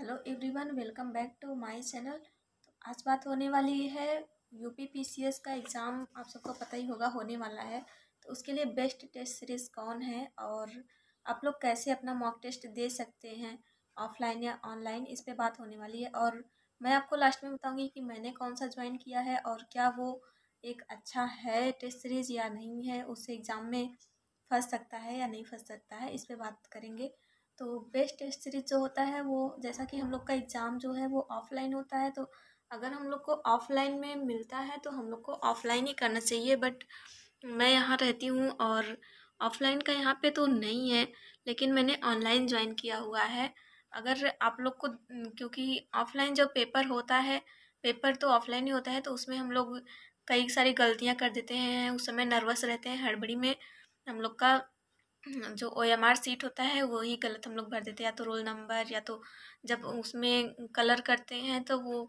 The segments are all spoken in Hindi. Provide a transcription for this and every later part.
hello everyone welcome back to my channel आज बात होने वाली है यूपी पीसीएस का एग्ज़ाम आप सबको पता ही होगा होने वाला है तो उसके लिए बेस्ट टेस्ट सीरीज़ कौन है और आप लोग कैसे अपना मॉक टेस्ट दे सकते हैं ऑफलाइन या ऑनलाइन इस पर बात होने वाली है और मैं आपको लास्ट में बताऊँगी कि मैंने कौन सा ज्वाइन किया है और क्या वो एक अच्छा है टेस्ट सीरीज़ या नहीं है उससे एग्ज़ाम में फंस सकता है या नहीं फंस सकता है इस पर बात करेंगे तो बेस्ट टेस्ट सीरीज जो होता है वो जैसा कि हम लोग का एग्ज़ाम जो है वो ऑफलाइन होता है तो अगर हम लोग को ऑफलाइन में मिलता है तो हम लोग को ऑफलाइन ही करना चाहिए बट मैं यहाँ रहती हूँ और ऑफलाइन का यहाँ पे तो नहीं है लेकिन मैंने ऑनलाइन ज्वाइन किया हुआ है अगर आप लोग को क्योंकि ऑफलाइन जो पेपर होता है पेपर तो ऑफलाइन ही होता है तो उसमें हम लोग कई सारी गलतियाँ कर देते हैं उस समय नर्वस रहते हैं हड़बड़ी में हम लोग का जो ओएमआर सीट होता है वो ही गलत हम लोग भर देते हैं या तो रोल नंबर या तो जब उसमें कलर करते हैं तो वो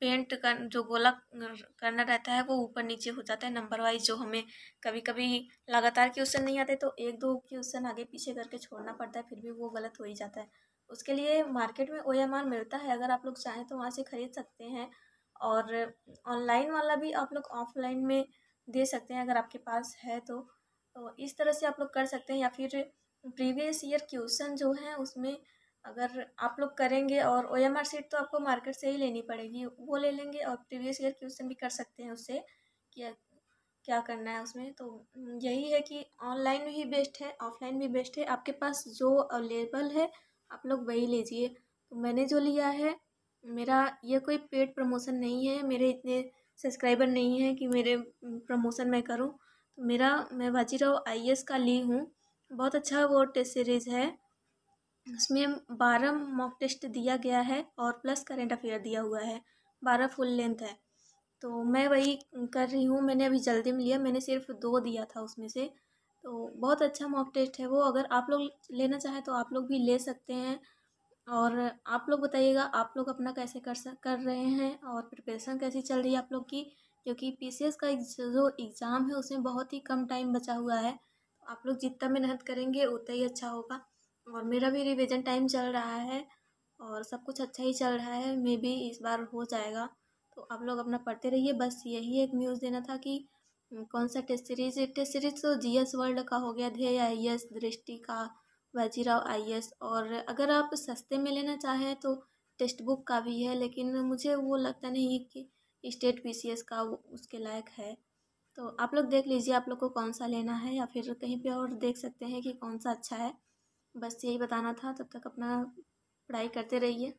पेंट कर जो गोला करना रहता है वो ऊपर नीचे हो जाता है नंबर वाइज जो हमें कभी कभी लगातार क्वेश्चन नहीं आते तो एक दो क्वेश्चन आगे पीछे करके छोड़ना पड़ता है फिर भी वो गलत हो ही जाता है उसके लिए मार्केट में ओ मिलता है अगर आप लोग चाहें तो वहाँ से ख़रीद सकते हैं और ऑनलाइन वाला भी आप लोग ऑफलाइन में दे सकते हैं अगर आपके पास है तो तो इस तरह से आप लोग कर सकते हैं या फिर प्रीवियस ईयर क्वेश्चन जो हैं उसमें अगर आप लोग करेंगे और ओ एम आर सीट तो आपको मार्केट से ही लेनी पड़ेगी वो ले लेंगे और प्रीवियस ईयर क्वेश्चन भी कर सकते हैं उससे कि क्या करना है उसमें तो यही है कि ऑनलाइन भी बेस्ट है ऑफलाइन भी बेस्ट है आपके पास जो अवेलेबल है आप लोग वही लीजिए तो मैंने जो लिया है मेरा ये कोई पेड प्रमोशन नहीं है मेरे इतने सब्सक्राइबर नहीं है कि मेरे प्रमोशन मैं करूँ मेरा मैं बाजीराव आई का ली हूँ बहुत अच्छा वो टेस्ट सीरीज़ है उसमें बारह मॉक टेस्ट दिया गया है और प्लस करेंट अफेयर दिया हुआ है बारह फुल लेंथ है तो मैं वही कर रही हूँ मैंने अभी जल्दी में लिया मैंने सिर्फ दो दिया था उसमें से तो बहुत अच्छा मॉक टेस्ट है वो अगर आप लोग लेना चाहें तो आप लोग भी ले सकते हैं और आप लोग बताइएगा आप लोग अपना कैसे कर सक कर रहे हैं और प्रिपरेशन कैसी चल रही है आप लोग की क्योंकि पी सी एस का जो एग्ज़ाम है उसमें बहुत ही कम टाइम बचा हुआ है आप लोग जितना मेहनत करेंगे उतना ही अच्छा होगा और मेरा भी रिविज़न टाइम चल रहा है और सब कुछ अच्छा ही चल रहा है मे भी इस बार हो जाएगा तो आप लोग अपना पढ़ते रहिए बस यही एक न्यूज़ देना था कि कौन सा टेस्ट सीरीज टेस्ट सीरीज तो जी एस वर्ल्ड का हो गया ध्येय आई एस दृष्टि का बाजीराव आई एस और अगर आप सस्ते में लेना चाहें तो टेक्स्ट बुक का भी है लेकिन मुझे वो लगता नहीं कि स्टेट पी सी एस का उसके लायक है तो आप लोग देख लीजिए आप लोग को कौन सा लेना है या फिर कहीं पे और देख सकते हैं कि कौन सा अच्छा है बस यही बताना था तब तक अपना पढ़ाई करते रहिए